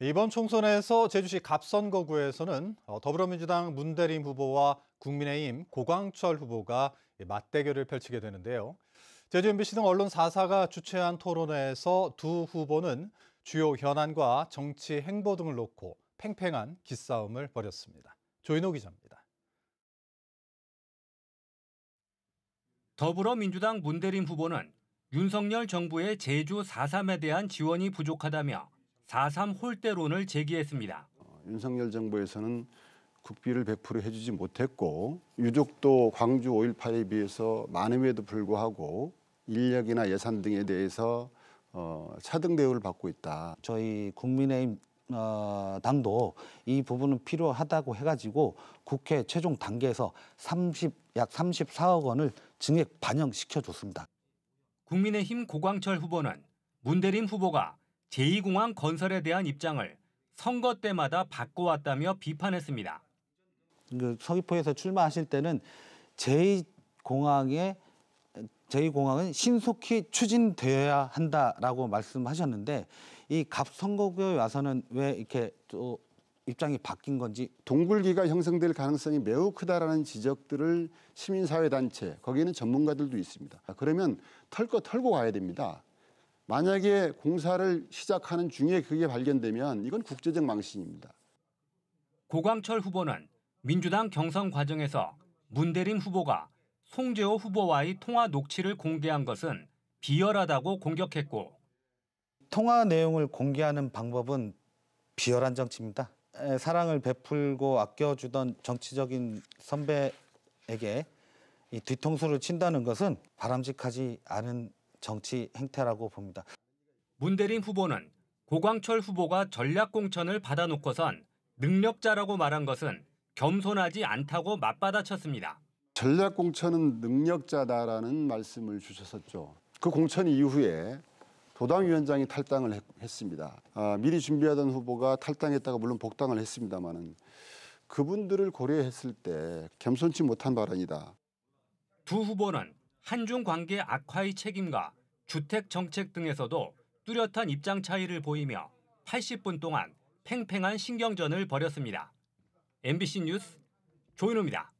이번 총선에서 제주시 갑선거구에서는 어, 더불어민주당 문대림 후보와 국민의힘 고광철 후보가 맞대결을 펼치게 되는데요. 제주 MBC 등 언론 4사가 주최한 토론회에서 두 후보는 주요 현안과 정치 행보 등을 놓고 팽팽한 기싸움을 벌였습니다. 조인호 기자입니다. 더불어민주당 문대림 후보는 윤석열 정부의 제주 4.3에 대한 지원이 부족하다며 4.3 홀대론을 제기했습니다. 어, 윤석열 정부에서는 국비를 100% 해주지 못했고 유족도 광주 5.18에 비해서 많음에도 불구하고 인력이나 예산 등에 대해서 어, 차등 대우를 받고 있다. 저희 국민의힘 어, 당도 이 부분은 필요하다고 해가지고 국회 최종 단계에서 30, 약 34억 원을 증액 반영시켜줬습니다. 국민의힘 고광철 후보는 문대림 후보가 제2공항 건설에 대한 입장을 선거 때마다 바꿔왔다며 비판했습니다. 그 서귀포에서 출마하실 때는 제2공항에 제2공항은 신속히 추진되어야 한다라고 말씀하셨는데 이 갑선거구에 와서는 왜 이렇게 또 입장이 바뀐 건지 동굴기가 형성될 가능성이 매우 크다라는 지적들을 시민사회단체 거기에는 전문가들도 있습니다. 아, 그러면 털거 털고 가야 됩니다. 만약에 공사를 시작하는 중에 그게 발견되면 이건 국제적 망신입니다. 고광철 후보는 민주당 경선 과정에서 문대림 후보가 송재호 후보와의 통화 녹취를 공개한 것은 비열하다고 공격했고 통화 내용을 공개하는 방법은 비열한 정치입니다. 사랑을 베풀고 아껴주던 정치적인 선배에게 뒤통수를 친다는 것은 바람직하지 않은 정치 행태라고 봅니다. 문대림 후보는 고광철 후보가 전략 공천을 받아놓고선 능력자라고 말한 것은 겸손하지 않다고 맞받아쳤습니다. 전략 공천은 능력자다라는 말씀을 주셨었죠. 그 공천 이후에 도당위원장이 탈당을 했, 습니다 아, 미리 준비하던 후보가 탈당했다가 물론 복당을 했습니다만은 그분들을 고려했을 때 겸손치 못한 발언이다. 두 후보는 한중 관계 악화의 책임과 주택 정책 등에서도 뚜렷한 입장 차이를 보이며 80분 동안 팽팽한 신경전을 벌였습니다. MBC 뉴스 조인호입니다.